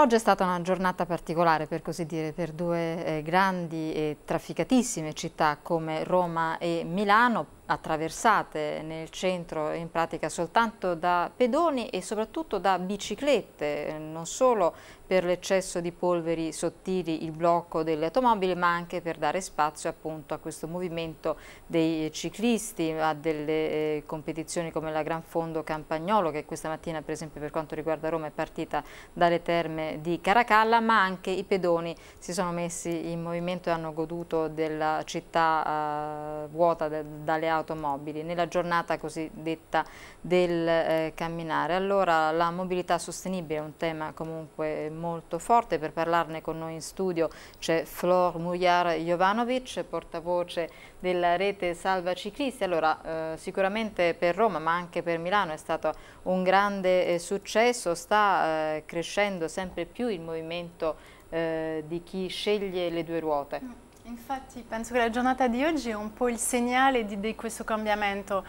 Oggi è stata una giornata particolare per così dire per due eh, grandi e trafficatissime città come Roma e Milano attraversate nel centro in pratica soltanto da pedoni e soprattutto da biciclette, non solo per l'eccesso di polveri sottili, il blocco delle automobili, ma anche per dare spazio appunto a questo movimento dei ciclisti, a delle eh, competizioni come la Gran Fondo Campagnolo, che questa mattina per esempio per quanto riguarda Roma è partita dalle terme di Caracalla, ma anche i pedoni si sono messi in movimento e hanno goduto della città eh, vuota dalle auto automobili nella giornata cosiddetta del eh, camminare. Allora la mobilità sostenibile è un tema comunque molto forte, per parlarne con noi in studio c'è Flor Mujar Jovanovic, portavoce della rete Salva Ciclisti. Allora eh, sicuramente per Roma ma anche per Milano è stato un grande eh, successo, sta eh, crescendo sempre più il movimento eh, di chi sceglie le due ruote. Infatti penso che la giornata di oggi è un po' il segnale di, di questo cambiamento.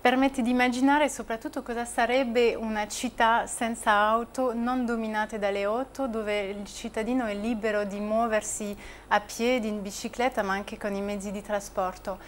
Permette di immaginare soprattutto cosa sarebbe una città senza auto, non dominate dalle auto, dove il cittadino è libero di muoversi a piedi, in bicicletta, ma anche con i mezzi di trasporto.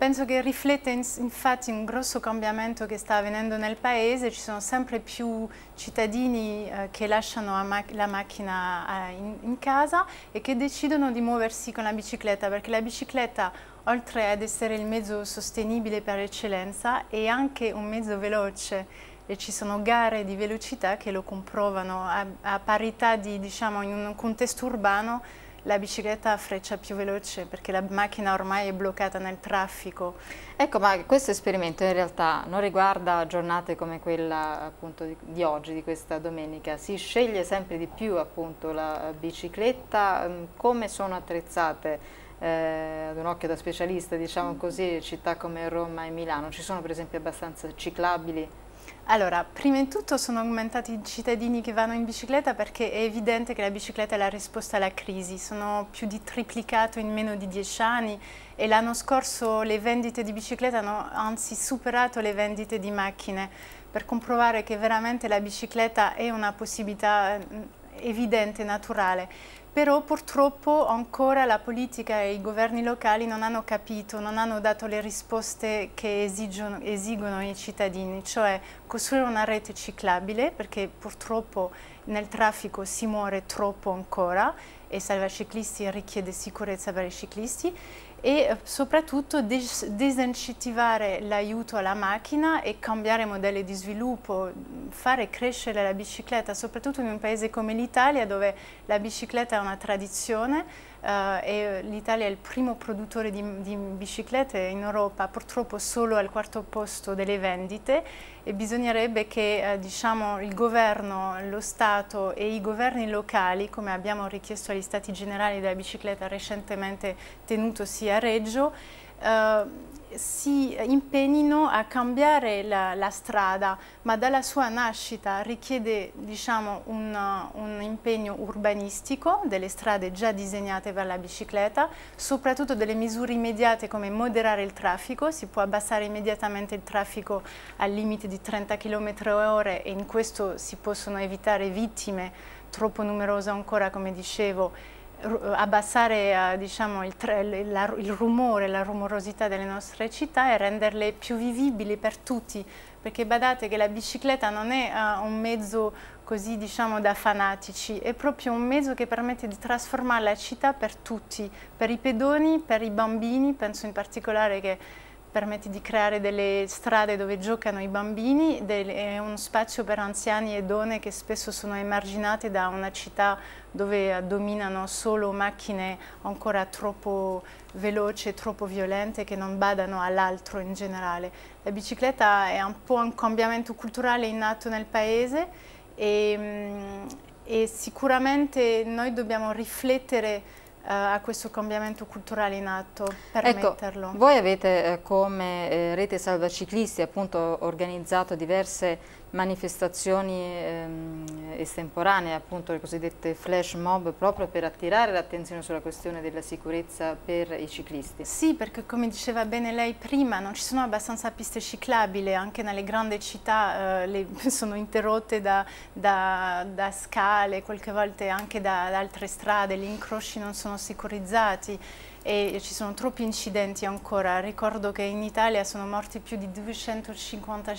Penso che riflette in, infatti un grosso cambiamento che sta avvenendo nel paese, ci sono sempre più cittadini eh, che lasciano mac la macchina eh, in, in casa e che decidono di muoversi con la bicicletta perché la bicicletta oltre ad essere il mezzo sostenibile per eccellenza è anche un mezzo veloce e ci sono gare di velocità che lo comprovano a, a parità di, diciamo, in un contesto urbano la bicicletta a freccia più veloce perché la macchina ormai è bloccata nel traffico. Ecco, ma questo esperimento in realtà non riguarda giornate come quella appunto di, di oggi, di questa domenica, si sceglie sempre di più appunto la bicicletta, mm, come sono attrezzate eh, ad un occhio da specialista, diciamo mm. così, città come Roma e Milano, ci sono per esempio abbastanza ciclabili allora, prima di tutto sono aumentati i cittadini che vanno in bicicletta perché è evidente che la bicicletta è la risposta alla crisi, sono più di triplicato in meno di dieci anni e l'anno scorso le vendite di bicicletta hanno anzi superato le vendite di macchine per comprovare che veramente la bicicletta è una possibilità mm, evidente, naturale. Però purtroppo ancora la politica e i governi locali non hanno capito, non hanno dato le risposte che esigono, esigono i cittadini, cioè costruire una rete ciclabile, perché purtroppo nel traffico si muore troppo ancora e salvaciclisti richiede sicurezza per i ciclisti, e eh, soprattutto dis disincentivare l'aiuto alla macchina e cambiare modelli di sviluppo, fare crescere la bicicletta, soprattutto in un paese come l'Italia dove la bicicletta è una tradizione, eh, e l'Italia è il primo produttore di, di biciclette in Europa, purtroppo solo al quarto posto delle vendite e bisognerebbe che eh, diciamo, il governo, lo Stato e i governi locali, come abbiamo richiesto agli stati generali della bicicletta recentemente tenutosi a Reggio, eh, si impegnino a cambiare la, la, strada, ma dalla sua nascita richiede diciamo, un, un, impegno urbanistico delle strade già disegnate per la bicicletta, soprattutto delle misure immediate come moderare il traffico, si può abbassare immediatamente il traffico al limite di 30 km h e in questo si possono evitare vittime troppo numerose ancora come dicevo abbassare eh, diciamo, il, il, il, rumore, la rumorosità delle nostre città e renderle più vivibili per tutti, perché badate che la bicicletta non è uh, un mezzo così diciamo da fanatici, è proprio un mezzo che permette di trasformare la città per tutti, per i pedoni, per i bambini, penso in particolare che permette di creare delle strade dove giocano i bambini, è uno spazio per anziani e donne che spesso sono emarginate da una città dove dominano solo macchine ancora troppo veloci, e troppo violente, che non badano all'altro in generale. La bicicletta è un po' un cambiamento culturale in atto nel paese e, mm, e sicuramente noi dobbiamo riflettere eh, a questo cambiamento culturale in atto, permetterlo. Ecco, voi avete eh, come eh, Rete Salvaciclisti appunto organizzato diverse manifestazioni ehm, estemporanee, appunto le cosiddette flash mob, proprio per attirare l'attenzione sulla questione della sicurezza per i ciclisti. Sì, perché come diceva bene lei prima, non ci sono abbastanza piste ciclabili, anche nelle grandi città eh, le, sono interrotte da, da, da, scale, qualche volta anche da, da altre strade, gli incroci non sono sicurizzati e ci sono troppi incidenti ancora. Ricordo che in Italia sono morti più di 250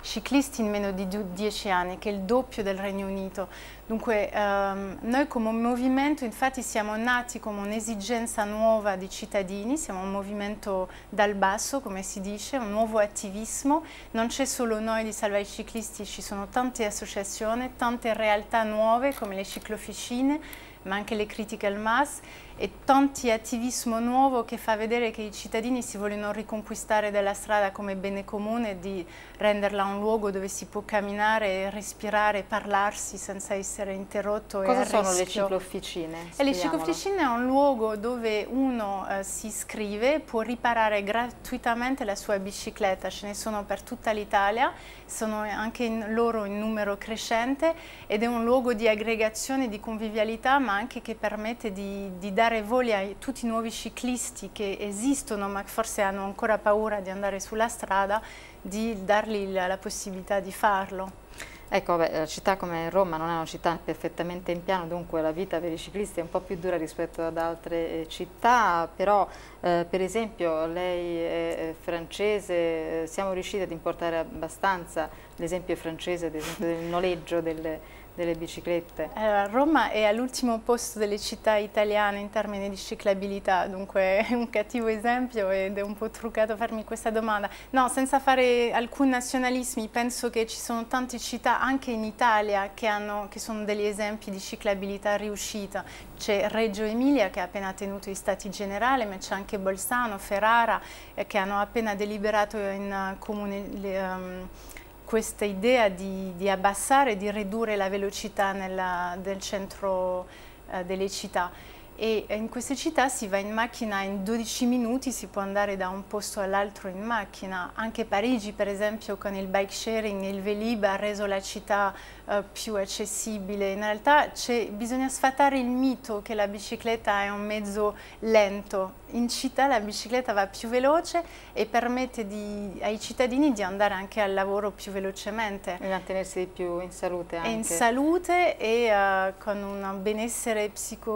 ciclisti in meno di 10 anni, che è il doppio del Regno Unito. Dunque ehm, noi come movimento infatti siamo nati come un'esigenza nuova di cittadini, siamo un movimento dal basso come si dice, un nuovo attivismo, non c'è solo noi di Salva i Ciclisti, ci sono tante associazioni, tante realtà nuove come le cicloficine ma anche le critical mass e tanti attivismo nuovo che fa vedere che i cittadini si vogliono riconquistare della strada come bene comune, di renderla un luogo dove si può camminare, respirare, parlarsi senza essere interrotto. Cosa sono rischio. le ciclofficine? E le ciclofficine è un luogo dove uno eh, si iscrive, può riparare gratuitamente la sua bicicletta, ce ne sono per tutta l'Italia, sono anche in loro in numero crescente ed è un luogo di aggregazione, di convivialità, ma anche che permette di, di dare dare voglia a tutti i nuovi ciclisti che esistono ma forse hanno ancora paura di andare sulla strada, di dargli la, la possibilità di farlo. Ecco, beh, la città come Roma non è una città perfettamente in piano, dunque la vita per i ciclisti è un po' più dura rispetto ad altre eh, città, però eh, per esempio lei è francese, eh, siamo riusciti ad importare abbastanza l'esempio francese esempio, del noleggio delle delle biciclette? Allora, Roma è all'ultimo posto delle città italiane in termini di ciclabilità, dunque è un cattivo esempio ed è un po' truccato farmi questa domanda. No, senza fare alcun nazionalismi, penso che ci sono tante città anche in Italia che, hanno, che sono degli esempi di ciclabilità riuscita. C'è Reggio Emilia che ha appena tenuto i stati generali, ma c'è anche Bolzano, Ferrara eh, che hanno appena deliberato in uh, comune... Le, um, questa idea di, di abbassare, di ridurre la velocità nella, del centro eh, delle città e eh, in queste città si va in macchina in 12 minuti, si può andare da un posto all'altro in macchina. Anche Parigi, per esempio, con il bike sharing e il Velib ha reso la città eh, più accessibile. In realtà bisogna sfatare il mito che la bicicletta è un mezzo lento. In città la bicicletta va più veloce e permette di, ai cittadini di andare anche al lavoro più velocemente. E mantenersi di più in salute anche. E in salute e eh, con un benessere psicofisico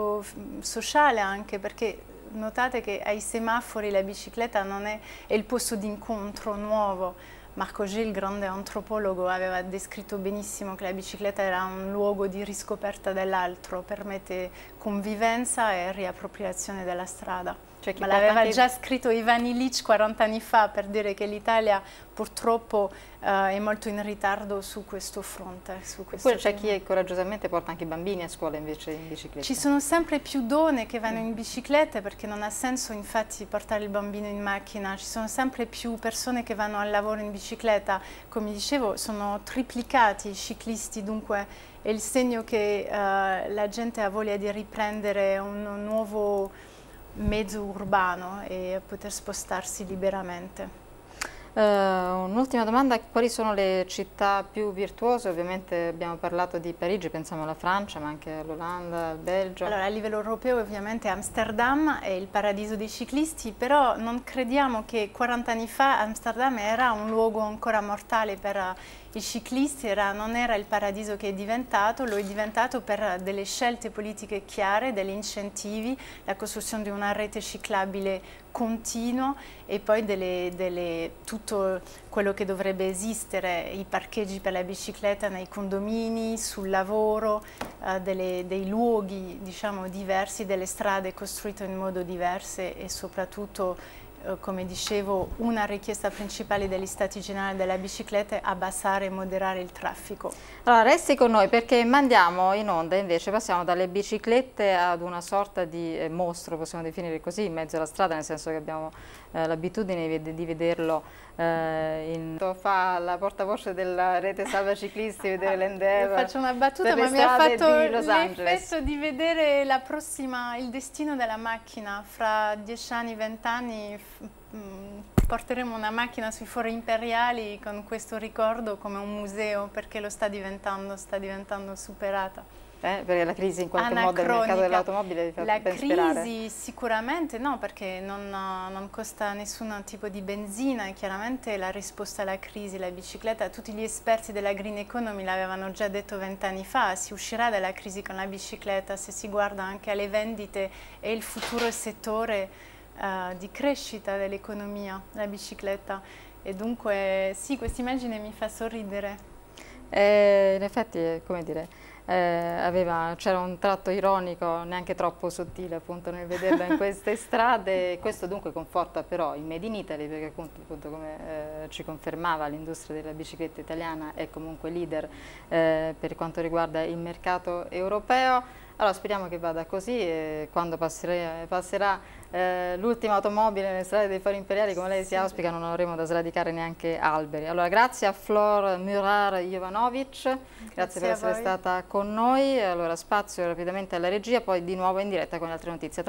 sociale anche perché notate che ai semafori la bicicletta non è, è il posto d'incontro nuovo. Marco Gil, grande antropologo, aveva descritto benissimo che la bicicletta era un luogo di riscoperta dell'altro, permette convivenza e riappropriazione della strada. Cioè Ma l'aveva anche... già scritto Ivan Illich 40 anni fa per dire che l'Italia purtroppo eh, è molto in ritardo su questo fronte. Su questo Poi c'è chi coraggiosamente porta anche i bambini a scuola invece in bicicletta. Ci sono sempre più donne che vanno mm. in bicicletta perché non ha senso infatti portare il bambino in macchina, ci sono sempre più persone che vanno al lavoro in bicicletta, come dicevo sono triplicati i ciclisti dunque è il segno che eh, la gente ha voglia di riprendere un nuovo mezzo urbano e poter spostarsi liberamente. Uh, Un'ultima domanda, quali sono le città più virtuose? Ovviamente abbiamo parlato di Parigi, pensiamo alla Francia, ma anche all'Olanda, al Belgio. Allora, a livello europeo ovviamente Amsterdam è il paradiso dei ciclisti, però non crediamo che 40 anni fa Amsterdam era un luogo ancora mortale per i ciclisti era, non era il paradiso che è diventato, lo è diventato per delle scelte politiche chiare, degli incentivi, la costruzione di una rete ciclabile continua e poi delle, delle, tutto quello che dovrebbe esistere, i parcheggi per la bicicletta nei condomini, sul lavoro, eh, delle, dei luoghi diciamo, diversi, delle strade costruite in modo diverso e soprattutto eh, come dicevo, una richiesta principale degli stati generali della bicicletta è abbassare e moderare il traffico. Allora, resti con noi perché mandiamo in onda invece, passiamo dalle biciclette ad una sorta di eh, mostro, possiamo definire così, in mezzo alla strada, nel senso che abbiamo eh, l'abitudine di, vederlo eh, in... Fa la portavoce della rete Salva Ciclisti, vedere l'Endeavor. Faccio una battuta, ma mi ha fatto l'effetto di vedere la prossima, il destino della macchina fra 10 anni, 20 anni Mm, porteremo una macchina sui fori imperiali con questo ricordo come un museo perché lo sta diventando, sta diventando superata. Eh, perché la crisi in qualche modo nel mercato dell'automobile vi La crisi sicuramente no, perché non, eh, non, costa nessun tipo di benzina e chiaramente la risposta alla crisi, la bicicletta, tutti gli esperti della green economy l'avevano già detto vent'anni fa, si uscirà dalla crisi con la bicicletta se si guarda anche alle vendite e il futuro settore eh, di crescita dell'economia, la bicicletta. E dunque sì, questa immagine mi fa sorridere. Eh, in effetti, eh, come dire, eh, c'era un tratto ironico, neanche troppo sottile appunto nel vederla in queste strade, questo dunque conforta però il Made in Italy perché appunto, appunto come eh, ci confermava l'industria della bicicletta italiana è comunque leader eh, per quanto riguarda il mercato europeo. Allora speriamo che vada così e quando passerà, passerà eh, l'ultima automobile nelle strade dei Fori Imperiali, come lei si auspica, non avremo da sradicare neanche alberi. Allora grazie a Flor Murar Jovanovic, grazie, grazie per essere voi. stata con noi. Allora spazio rapidamente alla regia, poi di nuovo in diretta con le altre notizie. Tra